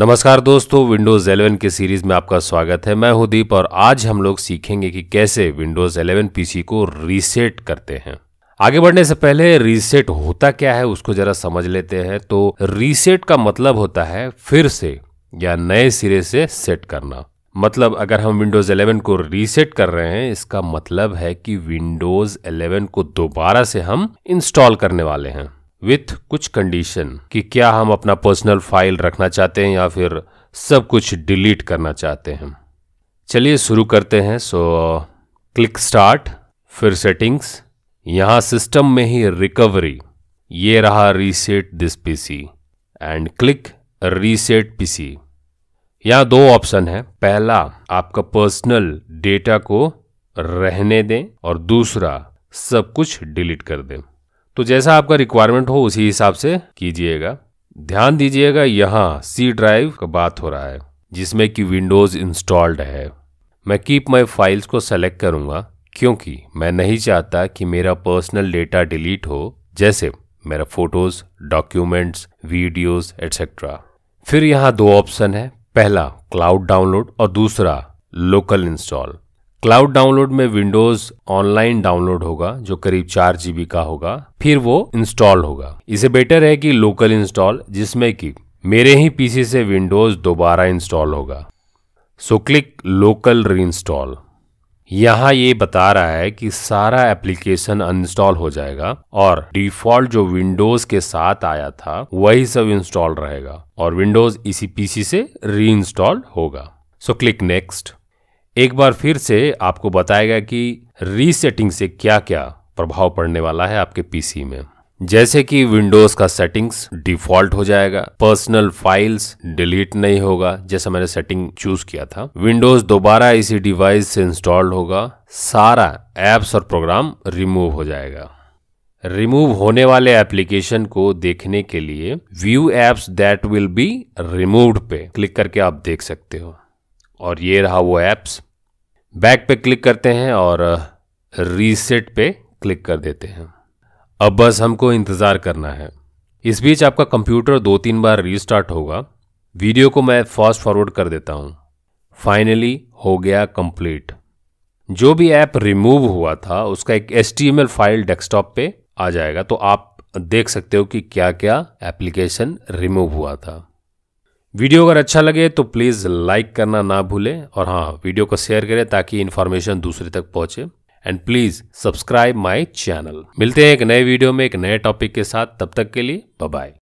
नमस्कार दोस्तों विंडोज़ 11 के सीरीज़ में आपका स्वागत है मैं हूं दीप और आज हम लोग सीखेंगे कि कैसे विंडोज़ 11 पीसी को रीसेट करते हैं आगे बढ़ने से पहले रीसेट होता क्या है उसको ज़रा समझ लेते हैं तो रीसेट का मतलब होता है फिर से या नए सिरे से सेट करना मतलब अगर हम विंडोज़ 11 को रीसेट कर रहे हैं इसका मतलब है कि विंडोज़ 11 को दोबारा से हम इंस्टॉल करने वाले हैं विथ कुछ कंडीशन कि क्या हम अपना पर्सनल फाइल रखना चाहते हैं या फिर सब कुछ डिलीट करना चाहते हैं चलिए शुरू करते हैं सो क्लिक स्टार्ट फिर सेटिंग्स यहाँ सिस्टम में ही रिकवरी ये रहा reset this PC and click reset PC यहाँ दो ऑप्शन है पहला आपका पर्सनल डेटा को रहने दें और दूसरा सब कुछ डिलीट कर दें तो जैसा आपका रिक्वायरमेंट हो उसी हिसाब से कीजिएगा ध्यान दीजिएगा यहाँ सी ड्राइव का बात हो रहा है जिसमें कि विंडोज़ इंस्टॉल्ड है मैं कीप माई फाइल्स को सेलेक्ट करूंगा क्योंकि मैं नहीं चाहता कि मेरा पर्सनल डेटा डिलीट हो जैसे मेरा फोटोज़ डॉक्यूमेंट्स वीडियोज़ एट्सेट्रा फिर यहाँ दो ऑप्शन है पहला क्लाउड डाउनलोड और दूसरा लोकल इंस्टॉल क्लाउड डाउनलोड में विंडोज ऑनलाइन डाउनलोड होगा जो करीब चार जीबी का होगा फिर वो इंस्टॉल होगा इसे बेटर है कि लोकल इंस्टॉल जिसमें कि मेरे ही पीसी से विंडोज दोबारा इंस्टॉल होगा so click local reinstall यहाँ ये बता रहा है कि सारा एप्लीकेशन अनइंस्टॉल हो जाएगा और डिफॉल्ट जो विंडोज के साथ आया था वही सब इंस्टॉल रहेगा और विंडोज इसी पीसी से री इंस्टॉल होगा सो क्लिक नेक्स्ट एक बार फिर से आपको बताएगा कि रीसेटिंग से क्या क्या प्रभाव पड़ने वाला है आपके पीसी में जैसे कि विंडोज का सेटिंग्स डिफॉल्ट हो जाएगा पर्सनल फाइल्स डिलीट नहीं होगा जैसा मैंने सेटिंग चूज किया था विंडोज दोबारा इसी डिवाइस से इंस्टॉल्ड होगा सारा एप्स और प्रोग्राम रिमूव हो जाएगा रिमूव होने वाले एप्लीकेशन को देखने के लिए view apps that will be removed पे क्लिक करके आप देख सकते हो और ये रहा वो एप्स बैक पे क्लिक करते हैं और रीसेट पे क्लिक कर देते हैं अब बस हमको इंतज़ार करना है इस बीच आपका कंप्यूटर दो तीन बार रीस्टार्ट होगा वीडियो को मैं फास्ट फॉरवर्ड कर देता हूँ फाइनली हो गया कंप्लीट जो भी ऐप रिमूव हुआ था उसका एक एस फाइल डेस्कटॉप पे आ जाएगा तो आप देख सकते हो कि क्या क्या एप्लीकेशन रिमूव हुआ था वीडियो अगर अच्छा लगे तो प्लीज़ लाइक करना ना भूलें और हाँ वीडियो को शेयर करें ताकि इन्फॉर्मेशन दूसरे तक पहुंचे and please subscribe my channel मिलते हैं एक नए वीडियो में एक नए टॉपिक के साथ तब तक के लिए बाय